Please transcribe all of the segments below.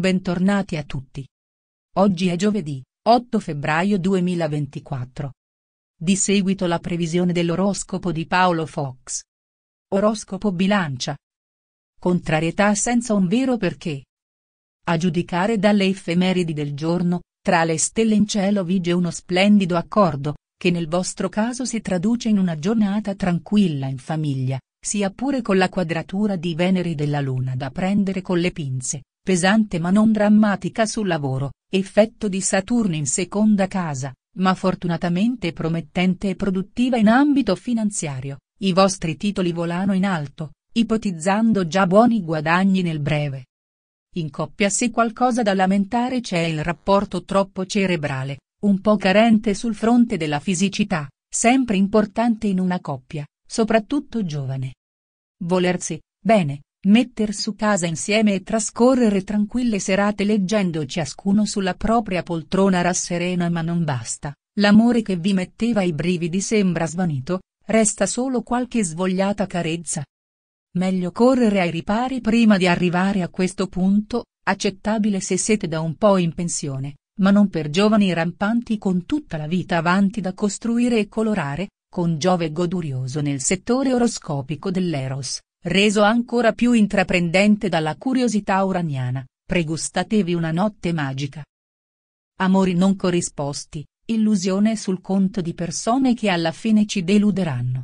Bentornati a tutti. Oggi è giovedì, 8 febbraio 2024. Di seguito la previsione dell'oroscopo di Paolo Fox. Oroscopo bilancia. Contrarietà senza un vero perché. A giudicare dalle effemeridi del giorno, tra le stelle in cielo vige uno splendido accordo, che nel vostro caso si traduce in una giornata tranquilla in famiglia, sia pure con la quadratura di Venere della Luna da prendere con le pinze pesante ma non drammatica sul lavoro, effetto di Saturno in seconda casa, ma fortunatamente promettente e produttiva in ambito finanziario, i vostri titoli volano in alto, ipotizzando già buoni guadagni nel breve. In coppia se qualcosa da lamentare c'è il rapporto troppo cerebrale, un po' carente sul fronte della fisicità, sempre importante in una coppia, soprattutto giovane. Volersi, bene, Metter su casa insieme e trascorrere tranquille serate leggendo ciascuno sulla propria poltrona rasserena ma non basta, l'amore che vi metteva i brividi sembra svanito, resta solo qualche svogliata carezza. Meglio correre ai ripari prima di arrivare a questo punto, accettabile se siete da un po' in pensione, ma non per giovani rampanti con tutta la vita avanti da costruire e colorare, con Giove godurioso nel settore oroscopico dell'Eros, reso ancora più intraprendente dalla curiosità uraniana, pregustatevi una notte magica. Amori non corrisposti, illusione sul conto di persone che alla fine ci deluderanno.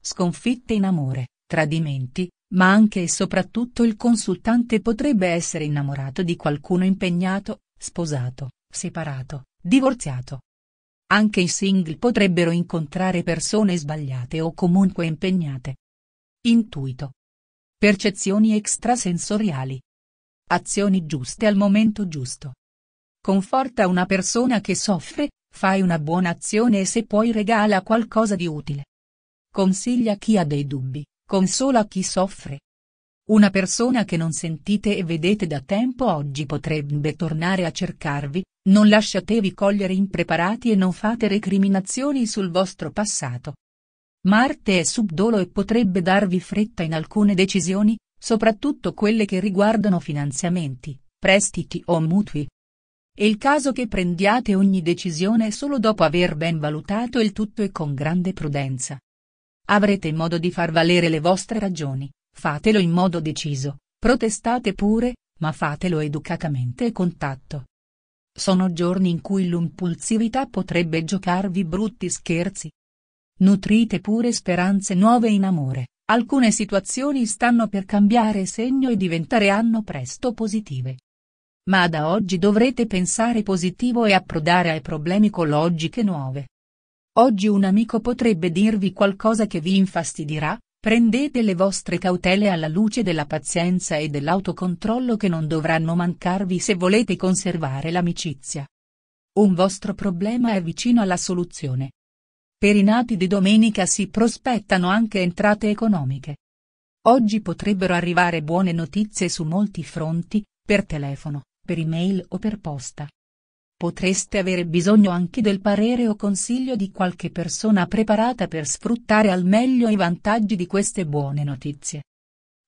Sconfitte in amore, tradimenti, ma anche e soprattutto il consultante potrebbe essere innamorato di qualcuno impegnato, sposato, separato, divorziato. Anche i single potrebbero incontrare persone sbagliate o comunque impegnate, Intuito. Percezioni extrasensoriali. Azioni giuste al momento giusto. Conforta una persona che soffre, fai una buona azione e se puoi regala qualcosa di utile. Consiglia chi ha dei dubbi, consola chi soffre. Una persona che non sentite e vedete da tempo oggi potrebbe tornare a cercarvi, non lasciatevi cogliere impreparati e non fate recriminazioni sul vostro passato. Marte è subdolo e potrebbe darvi fretta in alcune decisioni, soprattutto quelle che riguardano finanziamenti, prestiti o mutui. È il caso che prendiate ogni decisione solo dopo aver ben valutato il tutto e con grande prudenza. Avrete modo di far valere le vostre ragioni, fatelo in modo deciso, protestate pure, ma fatelo educatamente e con tatto. Sono giorni in cui l'impulsività potrebbe giocarvi brutti scherzi, Nutrite pure speranze nuove in amore, alcune situazioni stanno per cambiare segno e diventeranno presto positive. Ma da oggi dovrete pensare positivo e approdare ai problemi con logiche nuove. Oggi un amico potrebbe dirvi qualcosa che vi infastidirà, prendete le vostre cautele alla luce della pazienza e dell'autocontrollo che non dovranno mancarvi se volete conservare l'amicizia. Un vostro problema è vicino alla soluzione, per i nati di domenica si prospettano anche entrate economiche. Oggi potrebbero arrivare buone notizie su molti fronti, per telefono, per email o per posta. Potreste avere bisogno anche del parere o consiglio di qualche persona preparata per sfruttare al meglio i vantaggi di queste buone notizie.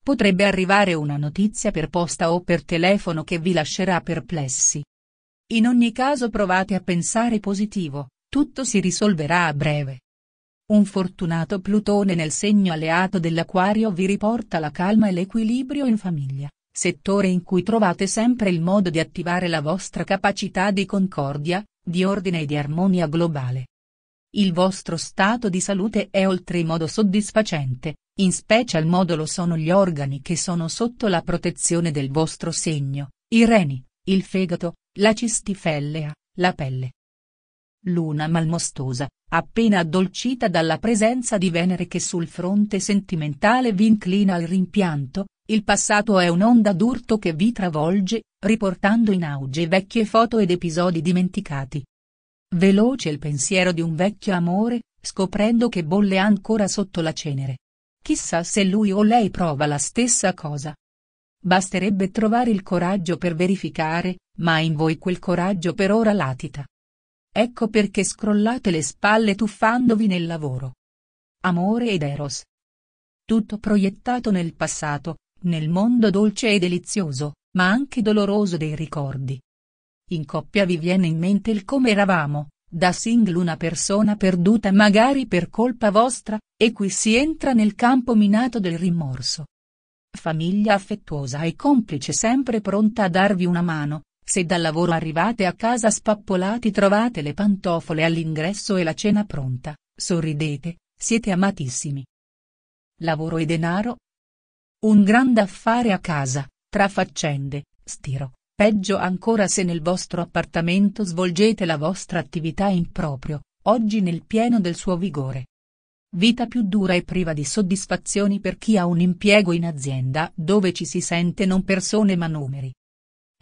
Potrebbe arrivare una notizia per posta o per telefono che vi lascerà perplessi. In ogni caso provate a pensare positivo, tutto si risolverà a breve. Un fortunato Plutone nel segno alleato dell'Aquario vi riporta la calma e l'equilibrio in famiglia, settore in cui trovate sempre il modo di attivare la vostra capacità di concordia, di ordine e di armonia globale. Il vostro stato di salute è oltremodo soddisfacente, in special modo lo sono gli organi che sono sotto la protezione del vostro segno, i reni, il fegato, la cistifellea, la pelle, Luna malmostosa, appena addolcita dalla presenza di Venere che sul fronte sentimentale vi inclina al rimpianto, il passato è un'onda d'urto che vi travolge, riportando in auge vecchie foto ed episodi dimenticati. Veloce il pensiero di un vecchio amore, scoprendo che bolle ancora sotto la cenere. Chissà se lui o lei prova la stessa cosa. Basterebbe trovare il coraggio per verificare, ma in voi quel coraggio per ora latita. Ecco perché scrollate le spalle tuffandovi nel lavoro. Amore ed Eros. Tutto proiettato nel passato, nel mondo dolce e delizioso, ma anche doloroso dei ricordi. In coppia vi viene in mente il come eravamo, da single una persona perduta magari per colpa vostra, e qui si entra nel campo minato del rimorso. Famiglia affettuosa e complice sempre pronta a darvi una mano, se dal lavoro arrivate a casa spappolati trovate le pantofole all'ingresso e la cena pronta, sorridete, siete amatissimi. Lavoro e denaro? Un grande affare a casa, tra faccende, stiro, peggio ancora se nel vostro appartamento svolgete la vostra attività in proprio, oggi nel pieno del suo vigore. Vita più dura e priva di soddisfazioni per chi ha un impiego in azienda dove ci si sente non persone ma numeri,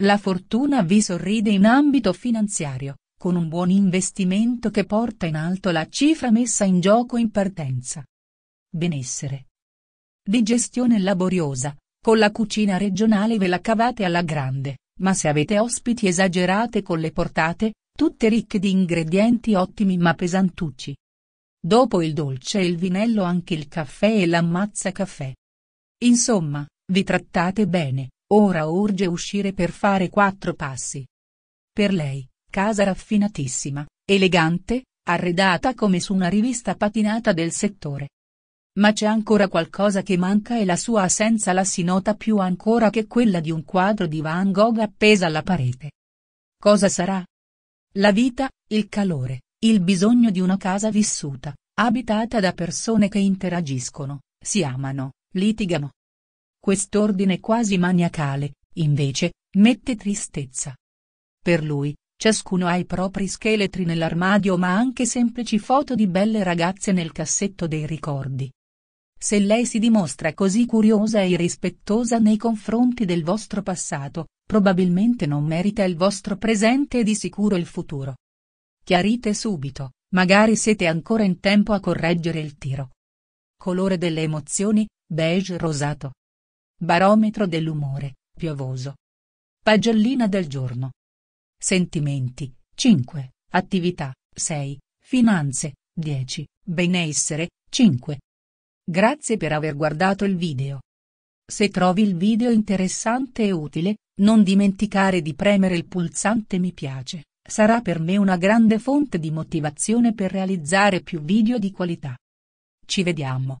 la fortuna vi sorride in ambito finanziario, con un buon investimento che porta in alto la cifra messa in gioco in partenza. Benessere. Di gestione laboriosa, con la cucina regionale ve la cavate alla grande, ma se avete ospiti esagerate con le portate, tutte ricche di ingredienti ottimi ma pesantucci. Dopo il dolce e il vinello anche il caffè e l'ammazza caffè. Insomma, vi trattate bene, Ora urge uscire per fare quattro passi. Per lei, casa raffinatissima, elegante, arredata come su una rivista patinata del settore. Ma c'è ancora qualcosa che manca e la sua assenza la si nota più ancora che quella di un quadro di Van Gogh appesa alla parete. Cosa sarà? La vita, il calore, il bisogno di una casa vissuta, abitata da persone che interagiscono, si amano, litigano, Quest'ordine quasi maniacale, invece, mette tristezza. Per lui, ciascuno ha i propri scheletri nell'armadio ma anche semplici foto di belle ragazze nel cassetto dei ricordi. Se lei si dimostra così curiosa e irrispettosa nei confronti del vostro passato, probabilmente non merita il vostro presente e di sicuro il futuro. Chiarite subito, magari siete ancora in tempo a correggere il tiro. Colore delle emozioni, beige rosato. Barometro dell'umore, piovoso. Pagellina del giorno. Sentimenti, 5, attività, 6, finanze, 10, benessere, 5. Grazie per aver guardato il video. Se trovi il video interessante e utile, non dimenticare di premere il pulsante mi piace, sarà per me una grande fonte di motivazione per realizzare più video di qualità. Ci vediamo.